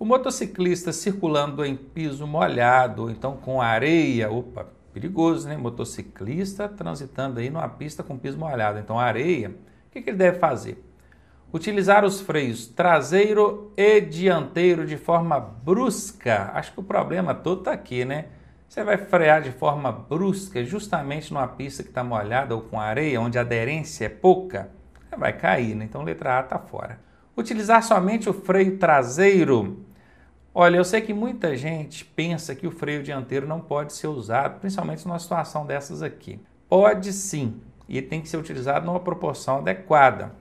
O motociclista circulando em piso molhado, ou então com areia, opa, perigoso, né? Motociclista transitando aí numa pista com piso molhado, então areia, o que, que ele deve fazer? Utilizar os freios traseiro e dianteiro de forma brusca. Acho que o problema todo está aqui, né? Você vai frear de forma brusca, justamente numa pista que está molhada ou com areia, onde a aderência é pouca, vai cair, né? Então letra A está fora. Utilizar somente o freio traseiro Olha, eu sei que muita gente pensa que o freio dianteiro não pode ser usado, principalmente numa situação dessas aqui. Pode sim, e tem que ser utilizado numa proporção adequada.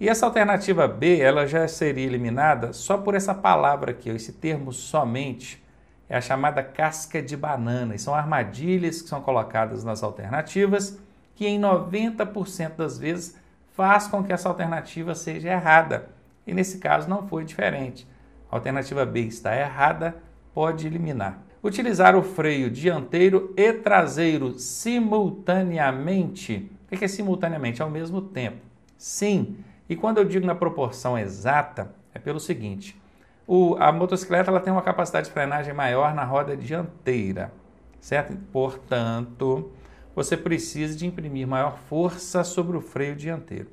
E essa alternativa B, ela já seria eliminada só por essa palavra aqui, esse termo somente, é a chamada casca de banana. E são armadilhas que são colocadas nas alternativas, que em 90% das vezes faz com que essa alternativa seja errada. E nesse caso não foi diferente. Alternativa B está errada, pode eliminar. Utilizar o freio dianteiro e traseiro simultaneamente. O que é simultaneamente? Ao mesmo tempo. Sim, e quando eu digo na proporção exata, é pelo seguinte: o, a motocicleta ela tem uma capacidade de frenagem maior na roda dianteira, certo? Portanto, você precisa de imprimir maior força sobre o freio dianteiro.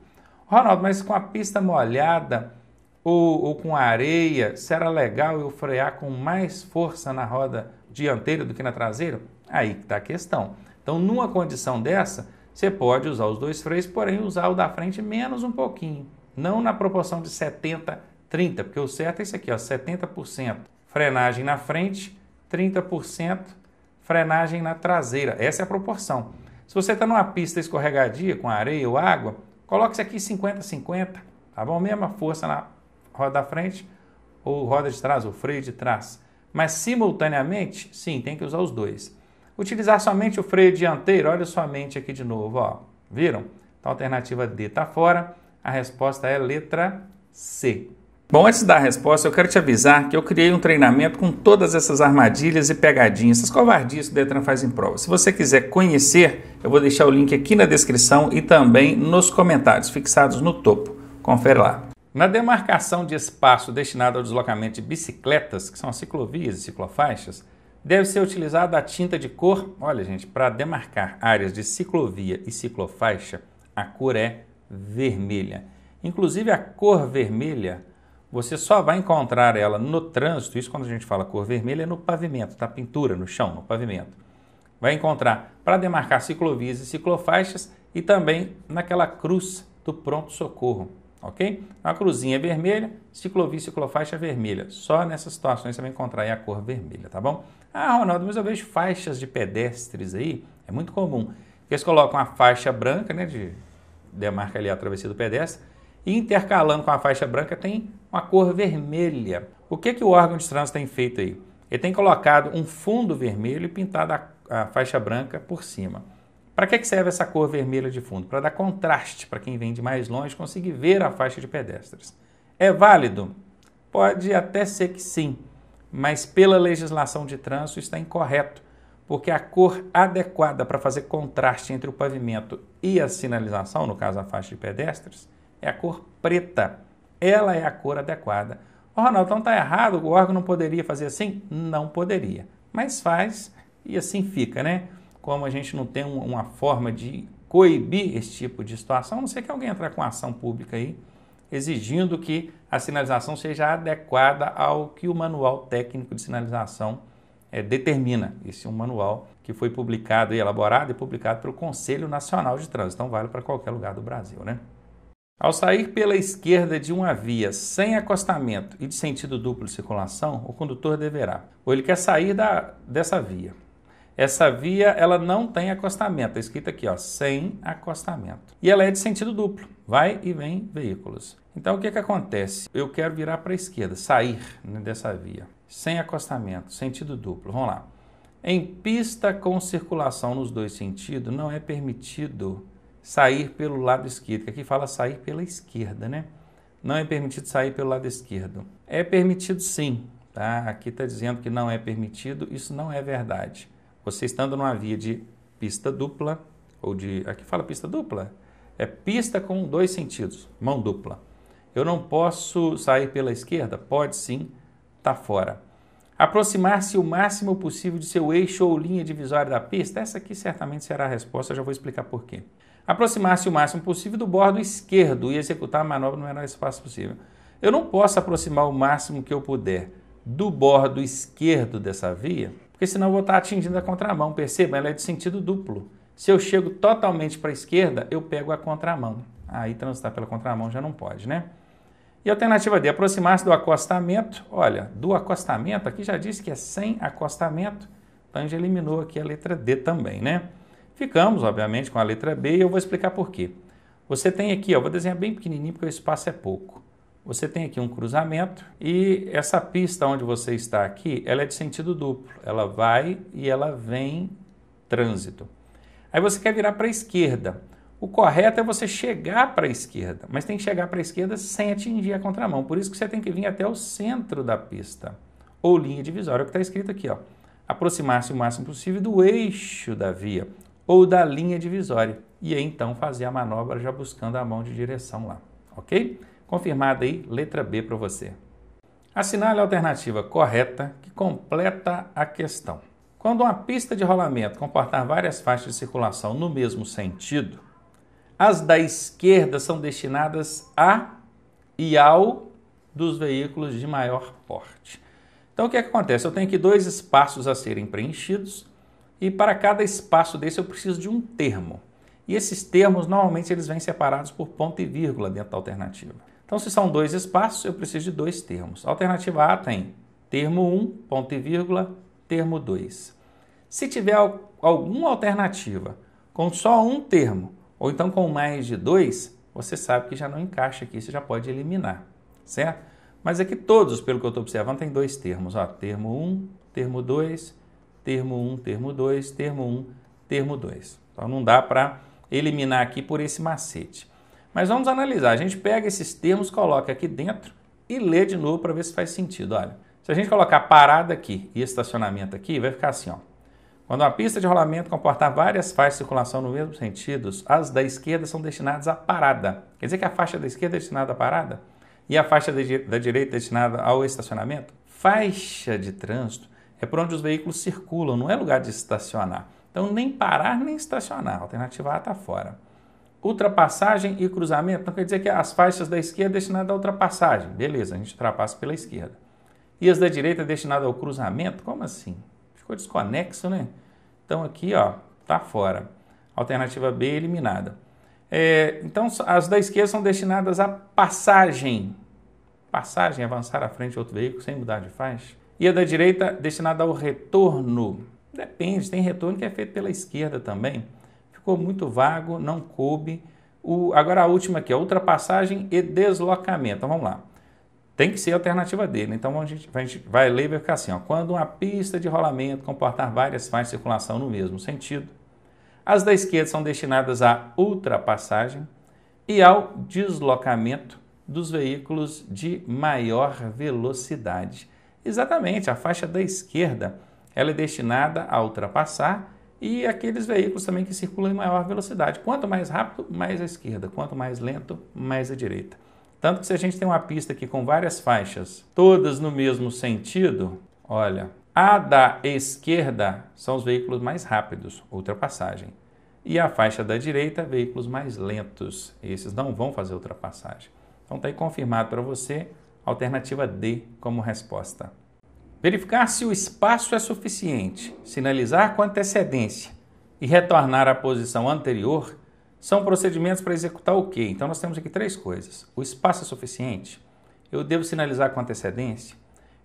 Ronaldo, mas com a pista molhada, ou, ou com areia, será legal eu frear com mais força na roda dianteira do que na traseira? Aí que está a questão. Então, numa condição dessa, você pode usar os dois freios, porém usar o da frente menos um pouquinho. Não na proporção de 70, 30, porque o certo é isso aqui, ó, 70% frenagem na frente, 30% frenagem na traseira. Essa é a proporção. Se você está numa pista escorregadia com areia ou água, coloque isso aqui 50-50, tá bom? Mesma força na roda da frente ou roda de trás, ou freio de trás. Mas simultaneamente, sim, tem que usar os dois. Utilizar somente o freio dianteiro, olha somente aqui de novo, ó. Viram? Então a alternativa D está fora. A resposta é letra C. Bom, antes da resposta, eu quero te avisar que eu criei um treinamento com todas essas armadilhas e pegadinhas, essas covardias que o Detran faz em prova. Se você quiser conhecer, eu vou deixar o link aqui na descrição e também nos comentários, fixados no topo. Confere lá. Na demarcação de espaço destinado ao deslocamento de bicicletas, que são as ciclovias e ciclofaixas, deve ser utilizada a tinta de cor. Olha, gente, para demarcar áreas de ciclovia e ciclofaixa, a cor é vermelha. Inclusive, a cor vermelha, você só vai encontrar ela no trânsito. Isso, quando a gente fala cor vermelha, é no pavimento, na tá? Pintura, no chão, no pavimento. Vai encontrar para demarcar ciclovias e ciclofaixas e também naquela cruz do pronto-socorro ok? A cruzinha é vermelha, ciclovia e ciclofaixa é vermelha. Só nessas situações você vai encontrar a cor vermelha, tá bom? Ah, Ronaldo, mas eu vejo faixas de pedestres aí, é muito comum. Eles colocam a faixa branca, né, de demarca ali a travessia do pedestre, e intercalando com a faixa branca tem uma cor vermelha. O que, que o órgão de trânsito tem feito aí? Ele tem colocado um fundo vermelho e pintado a, a faixa branca por cima. Para que serve essa cor vermelha de fundo? Para dar contraste para quem vem de mais longe conseguir ver a faixa de pedestres. É válido? Pode até ser que sim, mas pela legislação de trânsito está incorreto, porque a cor adequada para fazer contraste entre o pavimento e a sinalização, no caso a faixa de pedestres, é a cor preta. Ela é a cor adequada. Oh, Ronaldo, então está errado, o órgão não poderia fazer assim? Não poderia, mas faz e assim fica, né? como a gente não tem uma forma de coibir esse tipo de situação, a não ser que alguém entrar com ação pública aí, exigindo que a sinalização seja adequada ao que o manual técnico de sinalização é, determina. Esse é um manual que foi publicado e elaborado e publicado pelo Conselho Nacional de Trânsito, então vale para qualquer lugar do Brasil, né? Ao sair pela esquerda de uma via sem acostamento e de sentido duplo de circulação, o condutor deverá, ou ele quer sair da, dessa via, essa via ela não tem acostamento, está é escrito aqui, ó, sem acostamento. E ela é de sentido duplo, vai e vem veículos. Então o que, que acontece? Eu quero virar para a esquerda, sair né, dessa via, sem acostamento, sentido duplo. Vamos lá. Em pista com circulação nos dois sentidos, não é permitido sair pelo lado esquerdo. Aqui fala sair pela esquerda, né? Não é permitido sair pelo lado esquerdo. É permitido sim, tá? Aqui está dizendo que não é permitido, isso não é verdade. Você estando numa via de pista dupla, ou de. Aqui é fala pista dupla? É pista com dois sentidos, mão dupla. Eu não posso sair pela esquerda? Pode sim, tá fora. Aproximar-se o máximo possível de seu eixo ou linha divisória da pista? Essa aqui certamente será a resposta, já vou explicar por quê. Aproximar-se o máximo possível do bordo esquerdo e executar a manobra no menor espaço possível. Eu não posso aproximar o máximo que eu puder do bordo esquerdo dessa via porque senão eu vou estar atingindo a contramão. Perceba, ela é de sentido duplo. Se eu chego totalmente para a esquerda, eu pego a contramão. Aí transitar pela contramão já não pode, né? E a alternativa D, aproximar-se do acostamento. Olha, do acostamento, aqui já disse que é sem acostamento, então a gente eliminou aqui a letra D também, né? Ficamos, obviamente, com a letra B e eu vou explicar por quê. Você tem aqui, ó, vou desenhar bem pequenininho porque o espaço é pouco. Você tem aqui um cruzamento e essa pista onde você está aqui, ela é de sentido duplo. Ela vai e ela vem trânsito. Aí você quer virar para a esquerda. O correto é você chegar para a esquerda, mas tem que chegar para a esquerda sem atingir a contramão. Por isso que você tem que vir até o centro da pista ou linha divisória, o que está escrito aqui, ó. Aproximar-se o máximo possível do eixo da via ou da linha divisória e aí, então fazer a manobra já buscando a mão de direção lá, ok? Confirmada aí, letra B para você. Assinale a alternativa correta que completa a questão. Quando uma pista de rolamento comportar várias faixas de circulação no mesmo sentido, as da esquerda são destinadas a e ao dos veículos de maior porte. Então o que, é que acontece? Eu tenho aqui dois espaços a serem preenchidos e para cada espaço desse eu preciso de um termo. E esses termos normalmente eles vêm separados por ponto e vírgula dentro da alternativa. Então, se são dois espaços, eu preciso de dois termos. alternativa A tem termo 1, ponto e vírgula, termo 2. Se tiver alguma alternativa com só um termo, ou então com mais de dois, você sabe que já não encaixa aqui, você já pode eliminar, certo? Mas aqui é todos, pelo que eu estou observando, tem dois termos, ó, termo 1, termo 2, termo 1, termo 2, termo 1, termo 2. Então não dá para eliminar aqui por esse macete. Mas vamos analisar. A gente pega esses termos, coloca aqui dentro e lê de novo para ver se faz sentido. Olha, se a gente colocar parada aqui e estacionamento aqui, vai ficar assim, ó. Quando uma pista de rolamento comportar várias faixas de circulação no mesmo sentido, as da esquerda são destinadas à parada. Quer dizer que a faixa da esquerda é destinada à parada e a faixa da direita é destinada ao estacionamento? Faixa de trânsito é por onde os veículos circulam, não é lugar de estacionar. Então, nem parar nem estacionar. A alternativa A está fora ultrapassagem e cruzamento, então quer dizer que as faixas da esquerda é destinadas à ultrapassagem. Beleza, a gente ultrapassa pela esquerda. E as da direita é destinadas ao cruzamento? Como assim? Ficou desconexo, né? Então aqui, ó, tá fora. Alternativa B eliminada. É, então as da esquerda são destinadas à passagem. Passagem, avançar à frente de outro veículo sem mudar de faixa. E a da direita destinada ao retorno. Depende, tem retorno que é feito pela esquerda também ficou muito vago, não coube. O, agora a última aqui, a ultrapassagem e deslocamento. Então vamos lá. Tem que ser a alternativa dele. Então a gente, a gente vai ler e vai ficar assim: ó, quando uma pista de rolamento comportar várias faixas de circulação no mesmo sentido. As da esquerda são destinadas à ultrapassagem e ao deslocamento dos veículos de maior velocidade. Exatamente, a faixa da esquerda ela é destinada a ultrapassar e aqueles veículos também que circulam em maior velocidade. Quanto mais rápido, mais à esquerda. Quanto mais lento, mais à direita. Tanto que se a gente tem uma pista aqui com várias faixas, todas no mesmo sentido, olha, a da esquerda são os veículos mais rápidos, ultrapassagem. E a faixa da direita, veículos mais lentos. Esses não vão fazer ultrapassagem. Então está aí confirmado para você, alternativa D como resposta verificar se o espaço é suficiente, sinalizar com antecedência e retornar à posição anterior são procedimentos para executar o quê? Então nós temos aqui três coisas. O espaço é suficiente? Eu devo sinalizar com antecedência?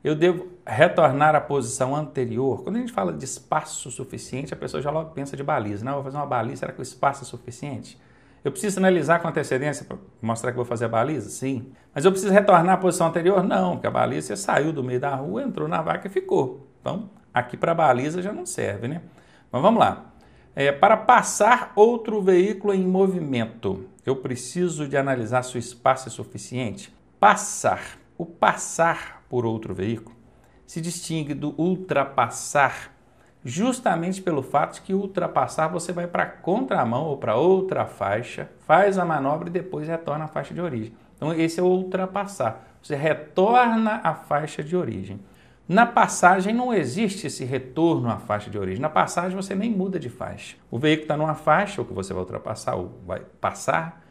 Eu devo retornar à posição anterior? Quando a gente fala de espaço suficiente, a pessoa já logo pensa de baliza. Não, né? ah, vou fazer uma baliza, será que o espaço é suficiente? Eu preciso analisar com antecedência para mostrar que vou fazer a baliza? Sim. Mas eu preciso retornar à posição anterior? Não, porque a baliza saiu do meio da rua, entrou na vaca e ficou. Então, aqui para a baliza já não serve, né? Mas vamos lá. É, para passar outro veículo em movimento, eu preciso de analisar se o espaço é suficiente. Passar. O passar por outro veículo se distingue do ultrapassar justamente pelo fato de que ultrapassar você vai para a contramão ou para outra faixa, faz a manobra e depois retorna à faixa de origem. Então esse é o ultrapassar. Você retorna à faixa de origem. Na passagem não existe esse retorno à faixa de origem. Na passagem você nem muda de faixa. O veículo está numa faixa, o que você vai ultrapassar ou vai passar.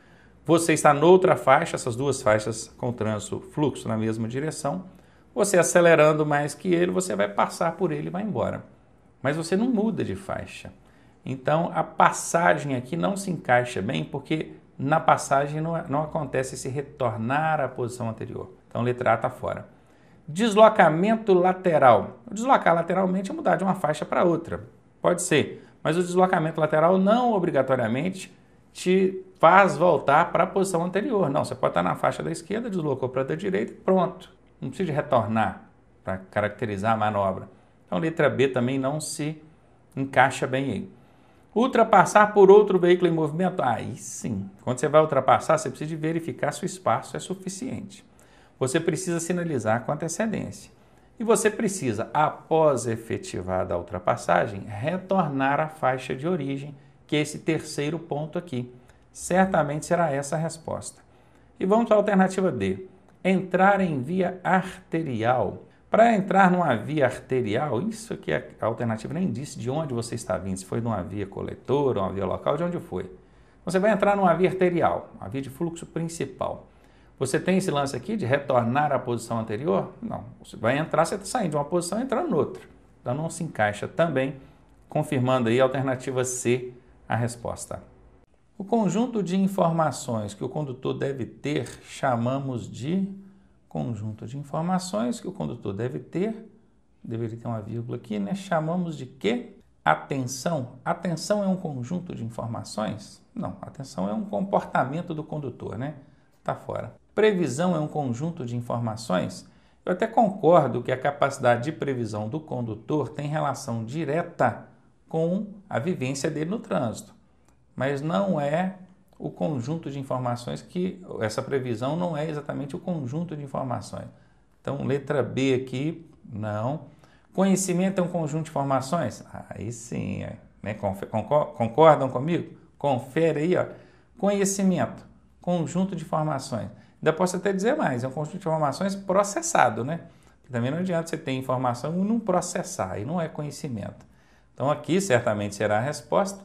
Você está noutra faixa, essas duas faixas com trânsito fluxo na mesma direção. Você acelerando mais que ele, você vai passar por ele e vai embora mas você não muda de faixa. Então a passagem aqui não se encaixa bem porque na passagem não, não acontece esse retornar à posição anterior. Então letra A está fora. Deslocamento lateral. Deslocar lateralmente é mudar de uma faixa para outra. Pode ser, mas o deslocamento lateral não obrigatoriamente te faz voltar para a posição anterior. Não, você pode estar tá na faixa da esquerda, deslocou para a da direita, pronto. Não precisa retornar para caracterizar a manobra. Então, a letra B também não se encaixa bem aí. Ultrapassar por outro veículo em movimento? Aí sim. Quando você vai ultrapassar, você precisa verificar se o espaço é suficiente. Você precisa sinalizar com antecedência. E você precisa, após efetivada a ultrapassagem, retornar à faixa de origem, que é esse terceiro ponto aqui. Certamente será essa a resposta. E vamos para a alternativa D. Entrar em via arterial. Para entrar numa via arterial, isso que é a alternativa nem disse de onde você está vindo, se foi de uma via coletora, uma via local, de onde foi. Você vai entrar numa via arterial, a via de fluxo principal. Você tem esse lance aqui de retornar à posição anterior? Não. Você vai entrar, você está saindo de uma posição e entrando noutra. Então não se encaixa também, confirmando aí a alternativa C, a resposta. O conjunto de informações que o condutor deve ter chamamos de conjunto de informações que o condutor deve ter, deveria ter uma vírgula aqui, né? Chamamos de que? Atenção. Atenção é um conjunto de informações? Não, atenção é um comportamento do condutor, né? Tá fora. Previsão é um conjunto de informações? Eu até concordo que a capacidade de previsão do condutor tem relação direta com a vivência dele no trânsito, mas não é o conjunto de informações que essa previsão não é exatamente o conjunto de informações. Então, letra B aqui, não. Conhecimento é um conjunto de informações? Aí sim, é, né? concordam comigo? Confere aí, ó. Conhecimento, conjunto de informações. Ainda posso até dizer mais, é um conjunto de informações processado, né? Também não adianta você ter informação e não processar, e não é conhecimento. Então aqui certamente será a resposta.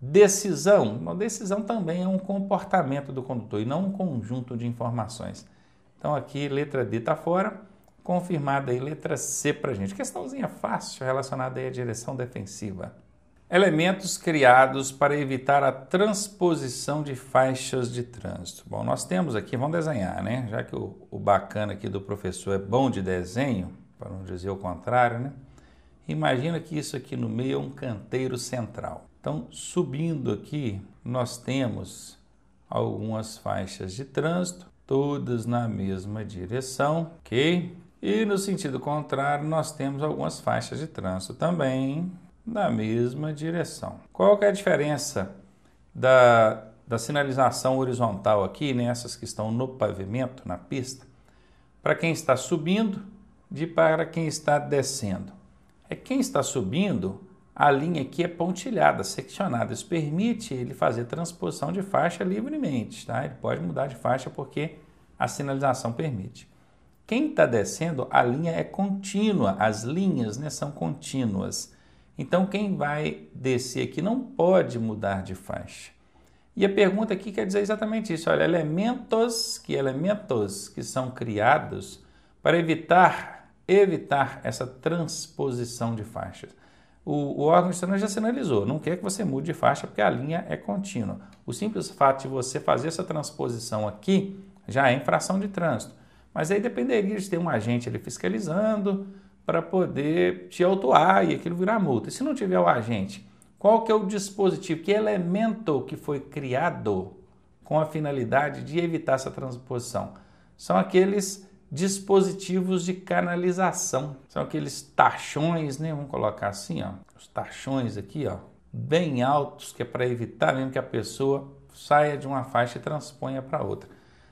Decisão. Uma decisão também é um comportamento do condutor e não um conjunto de informações. Então aqui letra D está fora, confirmada aí letra C para gente. Questãozinha fácil relacionada aí à direção defensiva. Elementos criados para evitar a transposição de faixas de trânsito. Bom, nós temos aqui, vamos desenhar, né? Já que o, o bacana aqui do professor é bom de desenho, para não dizer o contrário, né? Imagina que isso aqui no meio é um canteiro central. Então, subindo aqui, nós temos algumas faixas de trânsito, todas na mesma direção, ok? E no sentido contrário, nós temos algumas faixas de trânsito também na mesma direção. Qual que é a diferença da, da sinalização horizontal aqui, nessas né? que estão no pavimento, na pista, para quem está subindo de para quem está descendo? é quem está subindo, a linha aqui é pontilhada, seccionada. Isso permite ele fazer transposição de faixa livremente, tá? Ele pode mudar de faixa porque a sinalização permite. Quem está descendo, a linha é contínua, as linhas né, são contínuas. Então, quem vai descer aqui não pode mudar de faixa. E a pergunta aqui quer dizer exatamente isso. Olha, elementos, que elementos que são criados para evitar evitar essa transposição de faixas. O, o órgão externo já sinalizou, não quer que você mude de faixa porque a linha é contínua. O simples fato de você fazer essa transposição aqui já é infração de trânsito. Mas aí dependeria de ter um agente ali fiscalizando para poder te autuar e aquilo virar multa. E se não tiver o agente, qual que é o dispositivo, que elemento que foi criado com a finalidade de evitar essa transposição? São aqueles dispositivos de canalização. São aqueles tachões, né? Vamos colocar assim, ó, os tachões aqui, ó, bem altos, que é para evitar mesmo que a pessoa saia de uma faixa e transponha para outra.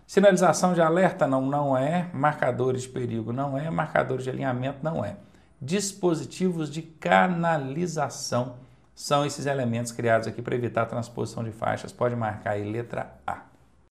Sinalização de alerta não, não é, marcadores de perigo não é, marcadores de alinhamento não é. Dispositivos de canalização são esses elementos criados aqui para evitar a transposição de faixas. Pode marcar aí letra A.